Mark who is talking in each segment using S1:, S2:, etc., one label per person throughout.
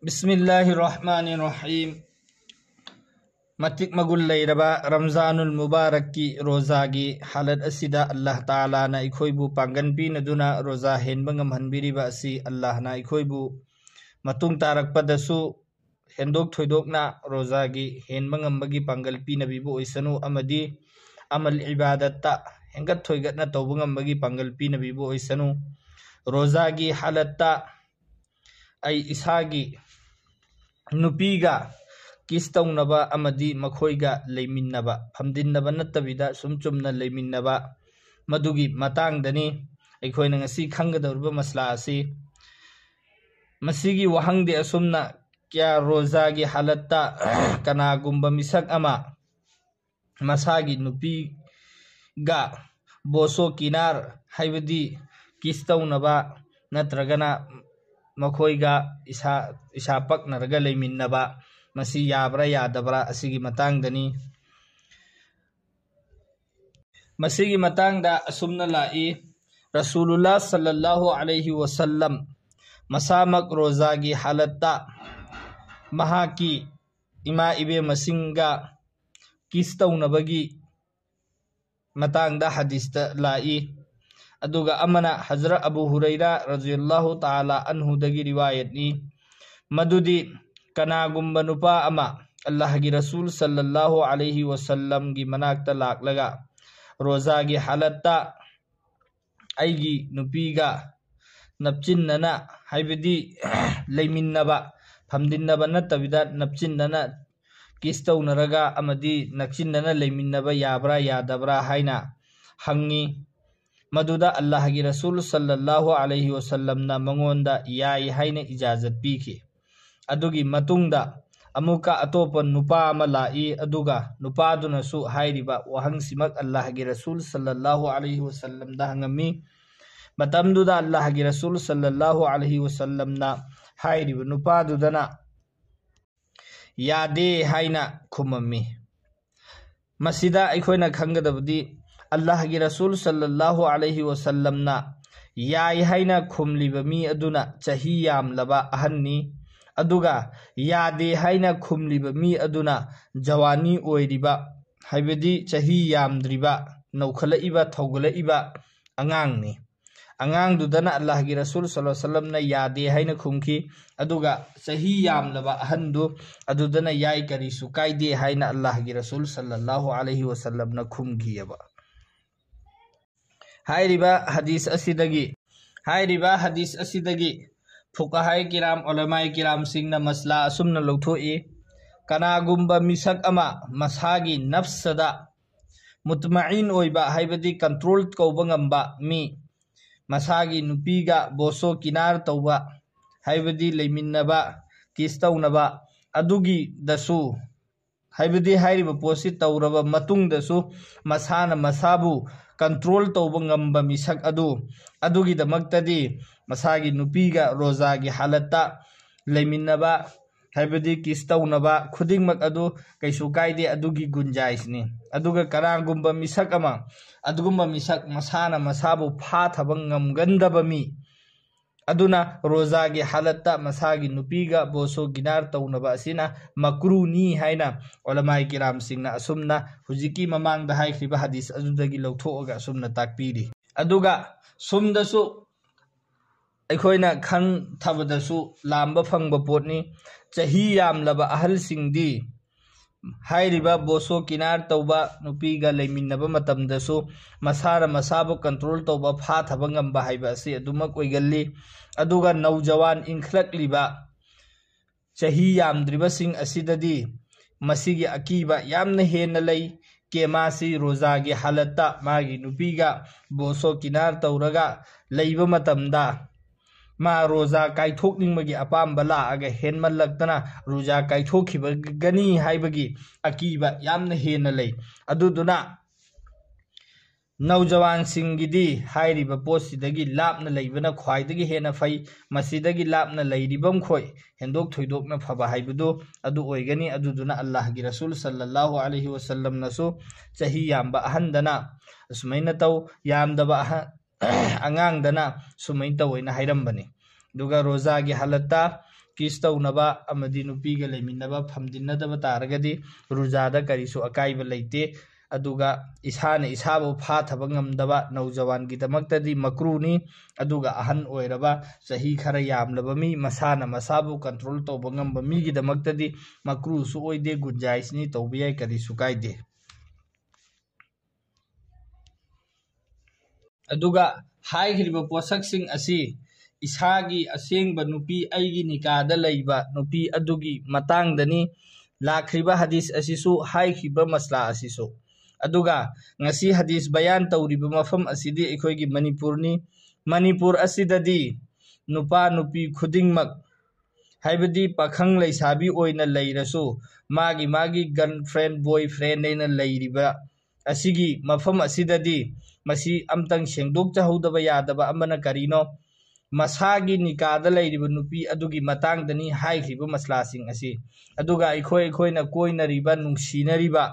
S1: बिस्मिल्लाहिर्रहमानिर्रहीम ꯃꯇꯤꯛ ꯃꯒꯨꯟ ꯂꯩꯔꯕ ꯔꯝꯖꯥꯅꯨꯜ ꯃꯨꯕꯥꯔꯛꯀꯤ ꯔꯣꯖꯥꯒꯤ ꯍꯥꯂꯠ ꯑꯁꯤꯗ ꯑꯜꯂꯥꯍ ꯇꯥꯂꯥꯅ ꯑꯩꯈꯣꯏꯕꯨ ꯄꯥꯡꯒꯟ ꯄꯤꯅꯗꯨꯅ ꯔꯣꯖꯥ ꯍꯦꯟꯕ ꯉꯝꯍꯟꯕꯤꯔꯤꯕ ꯑꯁꯤ ꯑꯜꯂꯥꯍꯅ ꯑꯩꯈꯣꯏꯕꯨ ꯃꯇꯨꯡ ꯇꯥꯔꯛꯄꯗꯁꯨ ꯍꯦꯟꯗꯣꯛ ꯊꯣꯏꯗꯣꯛꯅ ꯔꯣꯖꯥꯒꯤ ꯍꯦꯟꯕ ꯉꯝꯕꯒꯤ ꯄꯥꯡꯒꯜ ꯄꯤꯅꯕꯤꯕ ꯑꯣꯏꯁꯅꯨ ꯑꯃꯗꯤ ꯑꯃꯜ ꯏꯕꯥꯗꯠꯇ ꯍꯦꯟꯒꯠ ꯊꯣꯏꯒꯠꯅ ꯇꯧꯕ ꯉꯝꯕꯒꯤ ꯄꯥꯡꯒꯜ ꯄꯤꯅꯕꯤꯕ ꯑꯣꯏꯁꯅꯨ ꯔꯣꯖꯥꯒꯤ ꯍꯥꯂꯠꯇ ꯑꯩ ꯏꯁꯥꯒꯤ ꯅꯨꯄꯤꯒ ꯀꯤꯁ ꯇꯧꯅꯕ ꯑꯃꯗꯤ ꯃꯈꯣꯏꯒ ꯂꯩꯃꯤꯟꯅꯕ ꯐꯝꯗꯤꯟꯅꯕ ꯅꯠꯇꯕꯤꯗ ꯁꯨꯝ ꯆꯨꯝꯅ ꯂꯩꯃꯤꯟꯅꯕ ꯃꯗꯨꯒꯤ ꯃꯇꯥꯡꯗꯅꯤ ꯑꯩꯈꯣꯏꯅ ꯉꯁꯤ ꯈꯪꯒꯗꯧꯔꯤꯕ ꯃꯁꯂꯥ ꯑꯁꯤ ꯃꯁꯤꯒꯤ ꯋꯥꯍꯪꯗꯤ ꯑꯁꯨꯝꯅ ꯀ꯭ꯌꯥ ꯔꯣꯖꯥꯒꯤ ꯍꯥꯂꯠꯇ ꯀꯅꯥꯒꯨꯝꯕ ꯃꯤꯁꯛ ꯑꯃ ꯃꯁꯥꯒꯤ ꯅꯨꯄꯤꯒ ꯕꯣꯁꯣ ꯀꯤꯅꯥꯔ ꯍꯥꯏꯕꯗꯤ ꯀꯤꯁ ꯇꯧꯅꯕ ꯅꯠꯇ꯭ꯔꯒꯅ ꯃꯈꯣꯏꯒ ꯏꯁꯥ ꯏꯁꯥ ꯄꯛꯅꯔꯒ ꯂꯩꯃꯤꯟꯅꯕ ꯃꯁꯤ ꯌꯥꯕ꯭ꯔꯥ ꯌꯥꯗꯕ꯭ꯔꯥ ꯑꯁꯤꯒꯤ ꯃꯇꯥꯡꯗꯅꯤ ꯃꯁꯤꯒꯤ ꯃꯇꯥꯡꯗ ꯑꯁꯨꯝꯅ ꯂꯥꯛꯏ ꯔꯁꯨꯂꯨꯜꯂꯥ ꯁꯜꯂꯜꯂꯥꯍꯨ ꯑꯂꯩꯍꯤ ꯋꯥꯁꯜꯂꯝ ꯃꯁꯥꯃꯛ ꯔꯣꯖꯥꯒꯤ ꯍꯥꯂꯠꯇ ꯃꯍꯥꯛꯀꯤ ꯏꯃꯥ ꯏꯕꯦꯝꯃꯁꯤꯡꯒ ꯀꯤꯁ ꯇꯧꯅꯕꯒꯤ ꯃꯇꯥꯡꯗ ꯍꯗꯤꯁꯇ ꯂꯥꯛꯏ ꯑꯗꯨꯒ ꯑꯃꯅ ꯍꯖꯔ ꯑꯕꯨ ꯍꯨꯔꯩꯔꯥ ꯔꯖꯤꯜꯂꯥꯍꯨ ꯇꯥꯂꯥ ꯑꯟꯍꯨꯗꯒꯤ ꯔꯤꯋꯥꯌꯠꯅꯤ ꯃꯗꯨꯗꯤ ꯀꯅꯥꯒꯨꯝꯕ ꯅꯨꯄꯥ ꯑꯃ ꯑꯜꯂꯥꯍꯒꯤ ꯔꯁꯨꯜ ꯁꯜꯂꯜꯂꯥꯍꯨ ꯑꯂꯩꯍꯤ ꯋꯁꯜꯂꯝꯒꯤ ꯃꯅꯥꯛꯇ ꯂꯥꯛꯂꯒ ꯔꯣꯖꯥꯒꯤ ꯍꯥꯂꯠꯇ ꯑꯩꯒꯤ ꯅꯨꯄꯤꯒ ꯅꯞꯆꯤꯟꯅꯅ ꯍꯥꯏꯕꯗꯤ ꯂꯩꯃꯤꯟꯅꯕ ꯐꯝꯗꯤꯟꯅꯕ ꯅꯠꯇꯕꯤꯗ ꯅꯞꯆꯤꯟꯅꯅ ꯀꯤꯁ ꯇꯧꯅꯔꯒ ꯑꯃꯗꯤ ꯅꯛꯁꯤꯟꯅꯅ ꯂꯩꯃꯤꯟꯅꯕ ꯌꯥꯕ꯭ꯔꯥ ꯌꯥꯗꯕ꯭ꯔꯥ ꯍꯥꯏꯅ ꯍꯪꯉꯤ ꯃꯗꯨꯗ ꯑꯜꯂꯥꯍꯒꯤ ꯔꯁꯨꯜ ꯁꯜꯂꯜꯂꯥꯍꯨ ꯑꯂꯩꯍꯤ ꯋꯁꯜꯂꯝꯅ ꯃꯉꯣꯟꯗ ꯌꯥꯏ ꯍꯥꯏꯅ ꯏꯖꯥꯖꯠ ꯄꯤꯈꯤ ꯑꯗꯨꯒꯤ ꯃꯇꯨꯡꯗ ꯑꯃꯨꯛꯀ ꯑꯇꯣꯞꯄ ꯅꯨꯄꯥ ꯑꯃ ꯂꯥꯛꯏ ꯑꯗꯨꯒ ꯅꯨꯄꯥꯗꯨꯅꯁꯨ ꯍꯥꯏꯔꯤꯕ ꯋꯥꯍꯪꯁꯤꯃꯛ ꯑꯜꯂꯥꯍꯒꯤ ꯔꯁꯨꯜ ꯁꯜꯂꯜꯂꯥꯍꯨ ꯑꯂꯩꯍꯤ ꯋꯁꯜꯂꯝꯗ ꯍꯪꯉꯝꯃꯤ ꯃꯇꯝꯗꯨꯗ ꯑꯜꯂꯥꯍꯒꯤ ꯔꯁꯨꯜ ꯁꯜꯂꯜꯂꯥꯍꯨ ꯑꯂꯩꯍꯤ ꯋꯁꯜꯂꯝꯅ ꯍꯥꯏꯔꯤꯕ ꯅꯨꯄꯥꯗꯨꯗꯅ ꯌꯥꯗꯦ ꯍꯥꯏꯅ ꯈꯨꯝꯃꯝꯃꯤ ꯃꯁꯤꯗ ꯑꯩꯈꯣꯏꯅ ꯈꯪꯒꯗꯕꯗꯤ अल्लाह के रसूल सल्लल्लाहु अलैहि वसल्लम ना याई हाइना खुमलीब मी अदुना चही यामलबा अहन्नी अदुगा यादे हाइना खुमलीब मी अदुना जवानी ओइरिबा हाइबदी चही यामद्रिबा नौखलइबा थौगलइबा अंगांगनी अंगांग दुदना अल्लाह की रसूल सल्लल्लाहु अलैहि वसल्लम ने यादे हाइना खुमकी अदुगा चही यामलबा अहनदु अदुदना याई की रसूल सल्लल्लाहु अलैहि वसल्लम ने खुमकीयबा हाइरिबा हदीस असिदगी हाइरिबा हदीस किराम ओलमाई किराम सिंह मसला असुमन लौथोई कनागुम्ब मिसक मसागी नफ्सदा मुतमइन ओइबा कंट्रोल कौबा गंबा मी मसागी नुपीगा बोसो किनार तौबा हाइबदी लेमिन्नबा दसु ꯍꯥꯏꯕꯗꯤ ꯍꯥꯏꯔꯤꯕ ꯄꯣꯠꯁꯤ ꯇꯧꯔꯕ ꯃꯇꯨꯡꯗꯁꯨ ꯃꯁꯥꯅ ꯃꯁꯥꯕꯨ ꯀꯟꯇ꯭ꯔꯣꯜ ꯇꯧꯕ ꯉꯝꯕ ꯃꯤꯁꯛ ꯑꯗꯨ ꯑꯗꯨꯒꯤꯗꯃꯛꯇꯗꯤ ꯃꯁꯥꯒꯤ ꯅꯨꯄꯤꯒ ꯔꯣꯖꯥꯒꯤ ꯍꯥꯂꯠꯇ ꯂꯩꯃꯤꯟꯅꯕ ꯍꯥꯏꯕꯗꯤ ꯀꯤꯁ ꯇꯧꯅꯕ ꯈꯨꯗꯤꯡꯃꯛ ꯑꯗꯨ ꯀꯩꯁꯨ ꯀꯥꯏꯗꯦ ꯑꯗꯨꯒꯤ ꯒꯨꯟꯖꯥꯏꯁꯅꯤ ꯑꯗꯨꯒ ꯀꯅꯥꯒꯨꯝꯕ ꯃꯤꯁꯛ ꯑꯃ ꯑꯗꯨꯒꯨꯝꯕ ꯃꯤꯁꯛ ꯃꯁꯥꯅ ꯃꯁꯥꯕꯨ ꯐꯥꯊꯕ ꯉꯝꯒꯟꯗꯕ ꯃꯤ ꯑꯗꯨꯅ ꯔꯣꯖꯥꯒꯤ ꯍꯥꯂꯠꯇ ꯃꯁꯥꯒꯤ ꯅꯨꯄꯤꯒ ꯕꯣꯁꯣ ꯒꯤꯅꯥꯔ ꯇꯧꯅꯕ ꯑꯁꯤꯅ ꯃꯀ꯭ꯔꯨꯅꯤ ꯍꯥꯏꯅ ꯑꯣꯂꯃꯥꯏ ꯀꯤꯔꯥꯝꯁꯤꯡꯅ ꯑꯁꯨꯝꯅ ꯍꯧꯖꯤꯛꯀꯤ ꯃꯃꯥꯡꯗ ꯍꯥꯏꯈ꯭ꯔꯤꯕ ꯍꯗꯤꯁ ꯑꯗꯨꯗꯒꯤ ꯂꯧꯊꯣꯛꯑꯒ ꯑꯁꯨꯝꯅ ꯇꯥꯛꯄꯤꯔꯤ ꯑꯗꯨꯒ ꯁꯨꯝꯗꯁꯨ ꯑꯩꯈꯣꯏꯅ ꯈꯪ ꯊꯕꯗꯁꯨ ꯂꯥꯝꯕ ꯐꯪꯕ ꯄꯣꯠꯅꯤ ꯆꯍꯤ ꯌꯥꯝꯂꯕ ꯑꯍꯜꯁꯤꯡꯗꯤ ꯍꯥꯏꯔꯤꯕ ꯕꯣꯁꯣ ꯀꯤꯅꯥꯔ ꯇꯧꯕ ꯅꯨꯄꯤꯒ ꯂꯩꯃꯤꯟꯅꯕ ꯃꯇꯝꯗꯁꯨ ꯃꯁꯥꯅ ꯃꯁꯥꯕꯨ ꯀꯟꯇ꯭ꯔꯣꯜ ꯇꯧꯕ ꯐꯥꯊꯕ ꯉꯝꯕ ꯍꯥꯏꯕ ꯑꯁꯤ ꯑꯗꯨꯃꯛ ꯑꯣꯏꯒꯜꯂꯤ ꯑꯗꯨꯒ ꯅꯧꯖꯋꯥꯟ ꯏꯟꯈꯠꯂꯛꯂꯤꯕ ꯆꯍꯤ ꯌꯥꯝꯗ꯭ꯔꯤꯕꯁꯤꯡ ꯑꯁꯤꯗꯗꯤ ꯃꯁꯤꯒꯤ ꯑꯀꯤꯕ ꯌꯥꯝꯅ ꯍꯦꯟꯅ ꯂꯩ ꯀꯦꯃꯥꯁꯤ ꯔꯣꯖꯥꯒꯤ ꯍꯥꯂꯠꯇ ꯃꯥꯒꯤ ꯅꯨꯄꯤꯒ ꯕꯣꯁꯣ ꯀꯤꯅꯥꯔ ꯇꯧꯔꯒ ꯂꯩꯕ ꯃꯇꯝꯗ ꯃꯥ ꯔꯣꯖꯥ ꯀꯥꯏꯊꯣꯛꯅꯤꯡꯕꯒꯤ ꯑꯄꯥꯝꯕ ꯂꯥꯛꯑꯒ ꯍꯦꯟꯃꯜꯂꯛꯇꯅ ꯔꯣꯖꯥ ꯀꯥꯏꯊꯣꯛꯈꯤꯕꯒꯅꯤ ꯍꯥꯏꯕꯒꯤ ꯑꯀꯤꯕ ꯌꯥꯝꯅ ꯍꯦꯟꯅ ꯂꯩ ꯑꯗꯨꯗꯨꯅ ꯅꯧꯖꯋꯥꯟꯁꯤꯡꯒꯤꯗꯤ ꯍꯥꯏꯔꯤꯕ ꯄꯣꯠꯁꯤꯗꯒꯤ ꯂꯥꯞꯅ ꯂꯩꯕꯅ ꯈ꯭ꯋꯥꯏꯗꯒꯤ ꯍꯦꯟꯅ ꯐꯩ ꯃꯁꯤꯗꯒꯤ ꯂꯥꯞꯅ ꯂꯩꯔꯤꯕꯈꯣꯏ ꯍꯦꯟꯗꯣꯛ ꯊꯣꯏꯗꯣꯛꯅ ꯐꯕ ꯍꯥꯏꯕꯗꯨ ꯑꯗꯨ ꯑꯣꯏꯒꯅꯤ ꯑꯗꯨꯗꯨꯅ ꯑꯜꯂꯥꯍꯒꯤ ꯔꯁꯨꯜ ꯁꯜꯂꯜꯂꯥꯍꯨ ꯑꯂꯩꯍꯤ ꯋꯁꯜꯂꯝꯅꯁꯨ ꯆꯍꯤ ꯌꯥꯝꯕ ꯑꯍꯟꯗꯅ ꯑꯁꯨꯃꯥꯏꯅ ꯇꯧ ꯌꯥꯝꯗꯕ ꯑꯉꯥꯡꯗꯅ ꯁꯨꯃꯥꯏꯅ ꯇꯧꯋꯦꯅ ꯍꯥꯏꯔꯝꯕꯅꯤ ꯑꯗꯨꯒ ꯔꯣꯖꯥꯒꯤ ꯍꯥꯂꯠꯇ ꯀꯤꯁ ꯇꯧꯅꯕ ꯑꯃꯗꯤ ꯅꯨꯄꯤꯒ ꯂꯩꯃꯤꯟꯅꯕ ꯐꯝꯗꯤꯟꯅꯗꯕ ꯇꯥꯔꯒꯗꯤ ꯔꯣꯖꯥꯗ ꯀꯔꯤꯁꯨ ꯑꯀꯥꯏꯕ ꯂꯩꯇꯦ ꯑꯗꯨꯒ ꯏꯁꯥꯅ ꯏꯁꯥꯕꯨ ꯐꯥꯊꯕ ꯉꯝꯗꯕ ꯅꯧꯖꯋꯥꯟꯒꯤꯗꯃꯛꯇꯗꯤ ꯃꯀ꯭ꯔꯨꯅꯤ ꯑꯗꯨꯒ ꯑꯍꯟ ꯑꯣꯏꯔꯕ ꯆꯍꯤ ꯈꯔ ꯌꯥꯝꯂꯕ ꯃꯤ ꯃꯁꯥꯅ ꯃꯁꯥꯕꯨ ꯀꯟꯇ꯭ꯔꯣꯜ ꯇꯧꯕ ꯉꯝꯕ ꯃꯤꯒꯤꯗꯃꯛꯇꯗꯤ ꯃꯀ꯭ꯔꯨꯁꯨ ꯑꯣꯏꯗꯦ ꯒꯨꯟꯖꯥꯏꯁꯅꯤ ꯇꯧꯕ ꯌꯥꯏ ꯀꯔꯤꯁꯨ ꯀꯥꯏꯗꯦ ꯑꯗꯨꯒ ꯍꯥꯏꯈ꯭ꯔꯤꯕ ꯄꯣꯠꯁꯛꯁꯤꯡ ꯑꯁꯤ ꯏꯁꯥꯒꯤ ꯑꯁꯦꯡꯕ ꯅꯨꯄꯤ ꯑꯩꯒꯤ ꯅꯤꯀꯥꯗ ꯂꯩꯕ ꯅꯨꯄꯤ ꯑꯗꯨꯒꯤ ꯃꯇꯥꯡꯗꯅꯤ ꯂꯥꯛꯈ꯭ꯔꯤꯕ ꯍꯗꯤꯁ ꯑꯁꯤꯁꯨ ꯍꯥꯏꯈꯤꯕ ꯃꯁꯂꯥ ꯑꯁꯤꯁꯨ ꯑꯗꯨꯒ ꯉꯁꯤ ꯍꯗꯤꯁ ꯕꯌꯥꯟ ꯇꯧꯔꯤꯕ ꯃꯐꯝ ꯑꯁꯤꯗꯤ ꯑꯩꯈꯣꯏꯒꯤ ꯃꯅꯤꯄꯨꯔꯅꯤ ꯃꯅꯤꯄꯨꯔ ꯑꯁꯤꯗꯗꯤ ꯅꯨꯄꯥ ꯅꯨꯄꯤ ꯈꯨꯗꯤꯡꯃꯛ ꯍꯥꯏꯕꯗꯤ ꯄꯥꯈꯪ ꯂꯩꯁꯥꯕꯤ ꯑꯣꯏꯅ ꯂꯩꯔꯁꯨ ꯃꯥꯒꯤ ꯃꯥꯒꯤ ꯒꯔꯜ ꯐ꯭ꯔꯦꯟ ꯕꯣꯏ ꯐ꯭ꯔꯦꯟ ꯑꯅ ꯂꯩꯔꯤꯕ ꯑꯁꯤꯒꯤ ꯃꯐꯝ ꯑꯁꯤꯗꯗꯤ ꯃꯁꯤ ꯑꯝꯇꯪ ꯁꯦꯡꯗꯣꯛꯆꯍꯧꯗꯕ ꯌꯥꯗꯕ ꯑꯃꯅ ꯀꯔꯤꯅꯣ ꯃꯁꯥꯒꯤ ꯅꯤꯀꯥꯗ ꯂꯩꯔꯤꯕ ꯅꯨꯄꯤ ꯑꯗꯨꯒꯤ ꯃꯇꯥꯡꯗꯅꯤ ꯍꯥꯏꯈ꯭ꯔꯤꯕ ꯃꯁꯂꯥꯁꯤꯡ ꯑꯁꯤ ꯑꯗꯨꯒ ꯑꯩꯈꯣꯏ ꯑꯩꯈꯣꯏꯅ ꯀꯣꯏꯅꯔꯤꯕ ꯅꯨꯡꯁꯤꯅꯔꯤꯕ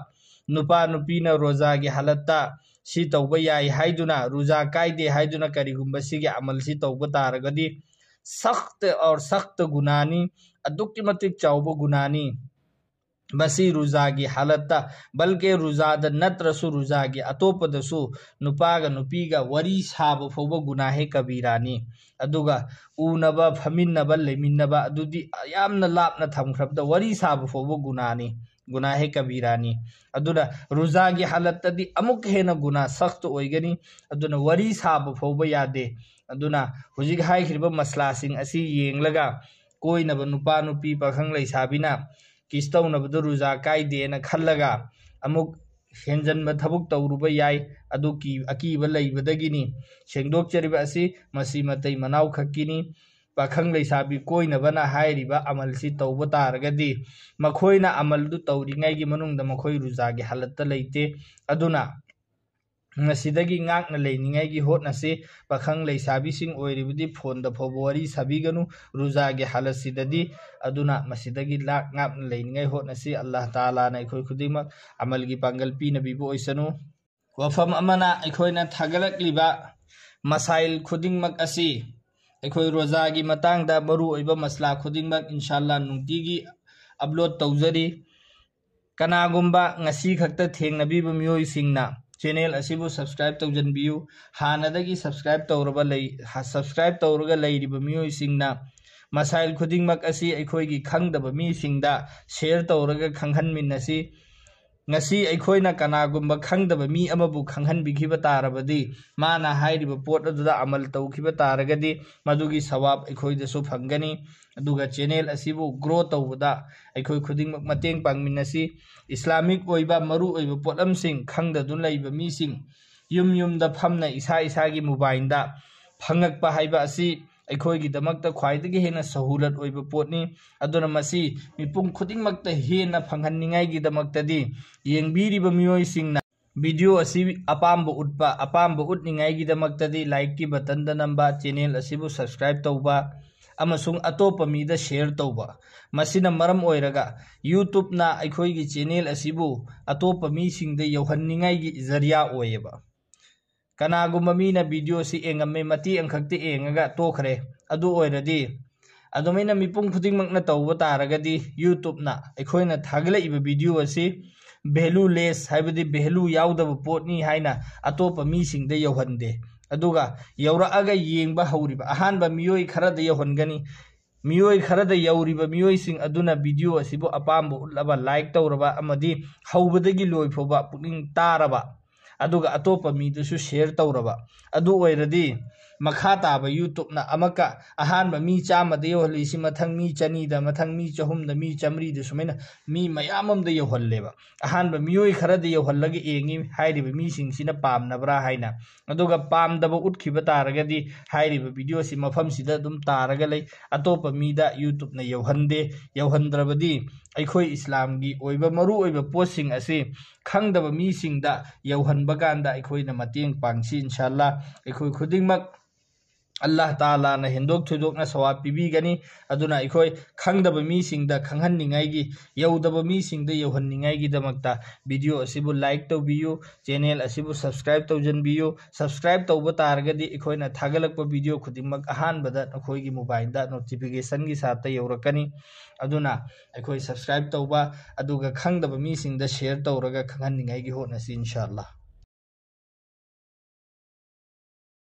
S1: ꯅꯨꯄꯥ ꯅꯨꯄꯤꯅ ꯔꯣꯖꯥꯒꯤ ꯍꯥꯂꯠꯇ ꯁꯤ ꯇꯧꯕ ꯌꯥꯏ ꯍꯥꯏꯗꯨꯅ ꯔꯣꯖꯥ ꯀꯥꯏꯗꯦ ꯍꯥꯏꯗꯨꯅ ꯀꯔꯤꯒꯨꯝꯕ ꯁꯤꯒꯤ ꯑꯃꯜꯁꯤ ꯇꯧꯕ ꯇꯥꯔꯒꯗꯤ सख्त और सख्त गुनानी अदुक मतिक चाउब गुनानी ꯃꯁꯤ ꯔꯨꯖꯥꯒꯤ ꯍꯥꯂꯠꯇ ꯕꯜꯀꯦ ꯔꯨꯖꯥꯗ ꯅꯠꯇ꯭ꯔꯁꯨ ꯔꯨꯖꯥꯒꯤ ꯑꯇꯣꯞꯄꯗꯁꯨ ꯅꯨꯄꯥꯒ ꯅꯨꯄꯤꯒ ꯋꯥꯔꯤ ꯁꯥꯕ ꯐꯥꯎꯕ ꯒꯨꯅꯥꯍꯦ ꯀꯕꯤꯔꯥꯅꯤ ꯑꯗꯨꯒ ꯎꯅꯕ ꯐꯝꯃꯤꯟꯅꯕ ꯂꯩꯃꯤꯟꯅꯕ ꯑꯗꯨꯗꯤ ꯌꯥꯝꯅ ꯂꯥꯞꯅ ꯊꯝꯈ꯭ꯔꯕꯗ ꯋꯥꯔꯤ ꯁꯥꯕ ꯐꯥꯎꯕ ꯒꯨꯅꯥꯅꯤ ꯒꯨꯅꯥꯍꯦ ꯀꯕꯤꯔꯥꯅꯤ ꯑꯗꯨꯅ ꯔꯨꯖꯥꯒꯤ ꯍꯥꯂꯠꯇꯗꯤ ꯑꯃꯨꯛ ꯍꯦꯟꯅ ꯒꯨꯅꯥ ꯁꯛꯇ ꯑꯣꯏꯒꯅꯤ ꯑꯗꯨꯅ ꯋꯥꯔꯤ ꯁꯥꯕ ꯐꯥꯎꯕ ꯌꯥꯗꯦ ꯑꯗꯨꯅ ꯍꯧꯖꯤꯛ ꯍꯥꯏꯈ꯭ꯔꯤꯕ ꯃꯁꯂꯥꯁꯤꯡ ꯑꯁꯤ ꯌꯦꯡꯂꯒ ꯀꯣꯏꯅꯕ ꯅꯨꯄꯥ ꯅꯨꯄꯤ ꯄꯥꯈꯪ ꯂꯩꯁꯥꯕꯤꯅ ꯀꯤꯁ ꯇꯧꯅꯕꯗꯨ ꯔꯨꯖꯥ ꯀꯥꯏꯗꯦꯅ ꯈꯜꯂꯒ ꯑꯃꯨꯛ ꯍꯦꯟꯖꯟꯕ ꯊꯕꯛ ꯇꯧꯔꯨꯕ ꯌꯥꯏ ꯑꯗꯨ ꯑꯀꯤꯕ ꯂꯩꯕꯗꯒꯤꯅꯤ ꯁꯦꯡꯗꯣꯛꯆꯔꯤꯕ ꯑꯁꯤ ꯃꯁꯤ ꯃꯇꯩ ꯃꯅꯥꯎ ꯈꯛꯀꯤꯅꯤ ꯄꯥꯈꯪ ꯂꯩꯁꯥꯕꯤ ꯀꯣꯏꯅꯕꯅ ꯍꯥꯏꯔꯤꯕ ꯑꯃꯜꯁꯤ ꯇꯧꯕ ꯇꯥꯔꯒꯗꯤ ꯃꯈꯣꯏꯅ ꯑꯃꯜꯗꯨ ꯇꯧꯔꯤꯉꯩꯒꯤ ꯃꯅꯨꯡꯗ ꯃꯈꯣꯏ ꯔꯨꯖꯥꯒꯤ ꯍꯥꯂꯠꯇ ꯂꯩꯇꯦ ꯑꯗꯨꯅ ꯉꯁꯤꯗꯒꯤ ꯉꯥꯛꯅ ꯂꯩꯅꯤꯡꯉꯥꯏꯒꯤ ꯍꯣꯠꯅꯁꯤ ꯄꯥꯈꯪ ꯂꯩꯁꯥꯕꯤꯁꯤꯡ ꯑꯣꯏꯔꯤꯕꯗꯤ ꯐꯣꯟꯗ ꯐꯥꯎꯕ ꯋꯥꯔꯤ ꯁꯥꯕꯤꯒꯅꯨ ꯔꯨꯖꯥꯒꯤ ꯍꯥꯂꯠꯁꯤꯗꯗꯤ ꯑꯗꯨꯅ ꯃꯁꯤꯗꯒꯤ ꯂꯥꯛ ꯉꯥꯛꯅ ꯂꯩꯅꯤꯡꯉꯥꯏ ꯍꯣꯠꯅꯁꯤ ꯑꯜꯂꯥꯍ ꯇꯥꯂꯥꯅ ꯑꯩꯈꯣꯏ ꯈꯨꯗꯤꯡꯃꯛ ꯑꯃꯜꯒꯤ ꯄꯥꯡꯒꯜ ꯄꯤꯅꯕꯤꯕ ꯑꯣꯏꯁꯅꯨ ꯋꯥꯐꯝ ꯑꯃꯅ ꯑꯩꯈꯣꯏꯅ ꯊꯥꯒꯠꯂꯛꯂꯤꯕ ꯃꯁꯥꯏꯜ ꯈꯨꯗꯤꯡꯃꯛ ꯑꯁꯤ ꯑꯩꯈꯣꯏ ꯔꯣꯖꯥꯒꯤ ꯃꯇꯥꯡꯗ ꯃꯔꯨꯑꯣꯏꯕ ꯃꯁꯂꯥ ꯈꯨꯗꯤꯡꯃꯛ ꯏꯟꯁꯥꯜꯂꯥ ꯅꯨꯡꯇꯤꯒꯤ ꯑꯞꯂꯣꯗ ꯇꯧꯖꯔꯤ ꯀꯅꯥꯒꯨꯝꯕ ꯉꯁꯤ ꯈꯛꯇ ꯊꯦꯡꯅꯕꯤꯕ ꯃꯤꯑꯣꯏꯁꯤꯡꯅ ꯆꯦꯅꯦꯜ ꯑꯁꯤꯕꯨ ꯁꯕꯁꯀ꯭ꯔꯥꯏꯞ ꯇꯧꯖꯟꯕꯤꯌꯨ ꯍꯥꯟꯅꯗꯒꯤ ꯁꯕꯁꯀ꯭ꯔꯥꯏꯞ ꯇꯧꯔꯕ ꯂꯩ ꯁꯕꯁꯀ꯭ꯔꯥꯏꯞ ꯇꯧꯔꯒ ꯂꯩꯔꯤꯕ ꯃꯤꯑꯣꯏꯁꯤꯡꯅ ꯃꯁꯥꯏꯜ ꯈꯨꯗꯤꯡꯃꯛ ꯑꯁꯤ ꯑꯩꯈꯣꯏꯒꯤ ꯈꯪꯗꯕ ꯃꯤꯁꯤꯡꯗ ꯁꯤꯌꯔ ꯇꯧꯔꯒ ꯈꯪꯍꯟꯃꯤꯟꯅꯁꯤ ꯉꯁꯤ ꯑꯩꯈꯣꯏꯅ ꯀꯅꯥꯒꯨꯝꯕ ꯈꯪꯗꯕ ꯃꯤ ꯑꯃꯕꯨ ꯈꯪꯍꯟꯕꯤꯈꯤꯕ ꯇꯥꯔꯕꯗꯤ ꯃꯥꯅ ꯍꯥꯏꯔꯤꯕ ꯄꯣꯠ ꯑꯗꯨꯗ ꯑꯃꯜ ꯇꯧꯈꯤꯕ ꯇꯥꯔꯒꯗꯤ ꯃꯗꯨꯒꯤ ꯁꯋꯥꯕ ꯑꯩꯈꯣꯏꯗꯁꯨ ꯐꯪꯒꯅꯤ ꯑꯗꯨꯒ ꯆꯦꯅꯦꯜ ꯑꯁꯤꯕꯨ ꯒ꯭ꯔꯣ ꯇꯧꯕꯗ ꯑꯩꯈꯣꯏ ꯈꯨꯗꯤꯡꯃꯛ ꯃꯇꯦꯡ ꯄꯥꯡꯃꯤꯟꯅꯁꯤ ꯏꯁꯂꯥꯃꯤꯛ ꯑꯣꯏꯕ ꯃꯔꯨꯑꯣꯏꯕ ꯄꯣꯠꯂꯝꯁꯤꯡ ꯈꯪꯗꯗꯨꯅ ꯂꯩꯕ ꯃꯤꯁꯤꯡ ꯌꯨꯝ ꯌꯨꯝꯗ ꯐꯝꯅ ꯏꯁꯥ ꯏꯁꯥꯒꯤ ꯃꯣꯕꯥꯏꯜꯗ ꯐꯪꯉꯛꯄ ꯍꯥꯏꯕ ꯑꯁꯤ ꯑꯩꯈꯣꯏꯒꯤꯗꯃꯛꯇ ꯈ꯭ꯋꯥꯏꯗꯒꯤ ꯍꯦꯟꯅ ꯁꯍꯨꯂꯠ ꯑꯣꯏꯕ ꯄꯣꯠꯅꯤ ꯑꯗꯨꯅ ꯃꯁꯤ ꯃꯤꯄꯨꯝ ꯈꯨꯗꯤꯡꯃꯛꯇ ꯍꯦꯟꯅ ꯐꯪꯍꯟꯅꯤꯡꯉꯥꯏꯒꯤꯗꯃꯛꯇꯗꯤ ꯌꯦꯡꯕꯤꯔꯤꯕ ꯃꯤꯑꯣꯏꯁꯤꯡꯅ ꯚꯤꯗꯤꯑꯣ ꯑꯁꯤ ꯑꯄꯥꯝꯕ ꯎꯠꯄ ꯑꯄꯥꯝꯕ ꯎꯠꯅꯤꯡꯉꯥꯏꯒꯤꯗꯃꯛꯇꯗꯤ ꯂꯥꯏꯛꯀꯤ ꯕꯇꯟꯗ ꯅꯝꯕ ꯆꯦꯅꯦꯜ ꯑꯁꯤꯕꯨ ꯁꯕꯁꯀ꯭ꯔꯥꯏꯕ ꯇꯧꯕ ꯑꯃꯁꯨꯡ ꯑꯇꯣꯞꯄ ꯃꯤꯗ ꯁꯤꯌꯔ ꯇꯧꯕ ꯃꯁꯤꯅ ꯃꯔꯝ ꯑꯣꯏꯔꯒ ꯌꯨꯇ꯭ꯌꯨꯕꯅ ꯑꯩꯈꯣꯏꯒꯤ ꯆꯦꯅꯦꯜ ꯑꯁꯤꯕꯨ ꯑꯇꯣꯞꯄ ꯃꯤꯁꯤꯡꯗ ꯌꯧꯍꯟꯅꯤꯡꯉꯥꯏꯒꯤ ꯖꯔꯤꯌꯥ ꯑꯣꯏꯌꯦꯕ ꯀꯅꯥꯒꯨꯝꯕ ꯃꯤꯅ ꯚꯤꯗꯤꯑꯣꯁꯤ ꯌꯦꯡꯉꯝꯃꯤ ꯃꯇꯦꯛ ꯑꯃꯈꯛꯇ ꯌꯦꯡꯉꯒ ꯇꯣꯛꯈ꯭ꯔꯦ ꯑꯗꯨ ꯑꯣꯏꯔꯗꯤ ꯑꯗꯨꯃꯥꯏꯅ ꯃꯤꯄꯨꯝ ꯈꯨꯗꯤꯡꯃꯛꯅ ꯇꯧꯕ ꯇꯥꯔꯒꯗꯤ ꯌꯨꯇ꯭ꯌꯨꯕꯅ ꯑꯩꯈꯣꯏꯅ ꯊꯥꯒꯠꯂꯛꯏꯕ ꯚꯤꯗꯤꯑꯣ ꯑꯁꯤ ꯚꯦꯂꯨ ꯂꯦꯁ ꯍꯥꯏꯕꯗꯤ ꯚꯦꯂꯨ ꯌꯥꯎꯗꯕ ꯄꯣꯠꯅꯤ ꯍꯥꯏꯅ ꯑꯇꯣꯞꯄ ꯃꯤꯁꯤꯡꯗ ꯌꯧꯍꯟꯗꯦ ꯑꯗꯨꯒ ꯌꯧꯔꯛꯑꯒ ꯌꯦꯡꯕ ꯍꯧꯔꯤꯕ ꯑꯍꯥꯟꯕ ꯃꯤꯑꯣꯏ ꯈꯔꯗ ꯌꯧꯍꯟꯒꯅꯤ ꯃꯤꯑꯣꯏ ꯈꯔꯗ ꯌꯧꯔꯤꯕ ꯃꯤꯑꯣꯏꯁꯤꯡ ꯑꯗꯨꯅ ꯚꯤꯗꯤꯑꯣ ꯑꯁꯤꯕꯨ ꯑꯄꯥꯝꯕ ꯎꯠꯂꯕ ꯂꯥꯏꯛ ꯇꯧꯔꯕ ꯑꯃꯗꯤ ꯍꯧꯕꯗꯒꯤ ꯂꯣꯏꯐꯥꯎꯕ ꯄꯨꯛꯅꯤꯡ ꯇꯥꯔꯕ ꯑꯗꯨꯒ ꯑꯇꯣꯞꯄ ꯃꯤꯗꯁꯨ ꯁꯤꯌꯔ ꯇꯧꯔꯕ ꯑꯗꯨ ꯑꯣꯏꯔꯗꯤ ꯃꯈꯥ ꯇꯥꯕ ꯌꯨꯇꯨꯞꯅ ꯑꯃꯨꯛꯀ ꯑꯍꯥꯟꯕ ꯃꯤ ꯆꯥꯝꯃꯗ ꯌꯧꯍꯜꯂꯤꯁꯤ ꯃꯊꯪ ꯃꯤ ꯆꯅꯤꯗ ꯃꯊꯪ ꯃꯤ ꯆꯍꯨꯝꯗ ꯃꯤ ꯆꯥꯝꯃꯔꯤꯗ ꯁꯨꯃꯥꯏꯅ ꯃꯤ ꯃꯌꯥꯝ ꯑꯃꯗ ꯌꯧꯍꯜꯂꯦꯕ ꯑꯍꯥꯟꯕ ꯃꯤꯑꯣꯏ ꯈꯔꯗ ꯌꯧꯍꯜꯂꯒ ꯌꯦꯡꯉꯤ ꯍꯥꯏꯔꯤꯕ ꯃꯤꯁꯤꯡꯁꯤꯅ ꯄꯥꯝꯅꯕ꯭ꯔꯥ ꯍꯥꯏꯅ ꯑꯗꯨꯒ ꯄꯥꯝꯗꯕ ꯎꯠꯈꯤꯕ ꯇꯥꯔꯒꯗꯤ ꯍꯥꯏꯔꯤꯕ ꯚꯤꯗꯤꯑꯣꯁꯤ ꯃꯐꯝꯁꯤꯗ ꯑꯗꯨꯝ ꯇꯥꯔꯒ ꯂꯩ ꯑꯇꯣꯞꯄ ꯃꯤꯗ ꯌꯨꯇꯨꯞꯅ ꯌꯧꯍꯟꯗꯦ ꯌꯧꯍꯟꯗ꯭ꯔꯕꯗꯤ ꯑꯩꯈꯣꯏ ꯏꯁꯂꯥꯝꯒꯤ ꯑꯣꯏꯕ ꯃꯔꯨꯑꯣꯏꯕ ꯄꯣꯠꯁꯤꯡ ꯑꯁꯤ ꯈꯪꯗꯕ ꯃꯤꯁꯤꯡꯗ ꯌꯧꯍꯟꯕ ꯀꯥꯟꯗ ꯑꯩꯈꯣꯏꯅ ꯃꯇꯦꯡ ꯄꯥꯡꯁꯤ ꯏꯟꯁꯥꯜꯂꯥ ꯑꯩꯈꯣꯏ ꯈꯨꯗꯤꯡꯃꯛ अल्लाह तालाना हिंदोक थोदोकना सवाब पीबीगनी अदुना अखोय खंगदब मीसिंगदा खंगहन्निंगाइगी यौदब वीडियो लाइक तौबियो तो चैनल सब्सक्राइब तौजनबियो तो सब्सक्राइब तौब तो तारगदि अखोयना थागलकप वीडियो खुद अहानबदा नखोयगी मोबाइल नोटिफिकेसन की यौरकनी अदुना अखोय सब्सक्राइब तौबा अदुगा खंगदब मीसिंगदा शेयर तौरगा खंगहन्निंगाइगी होनसी इंशाअल्लाह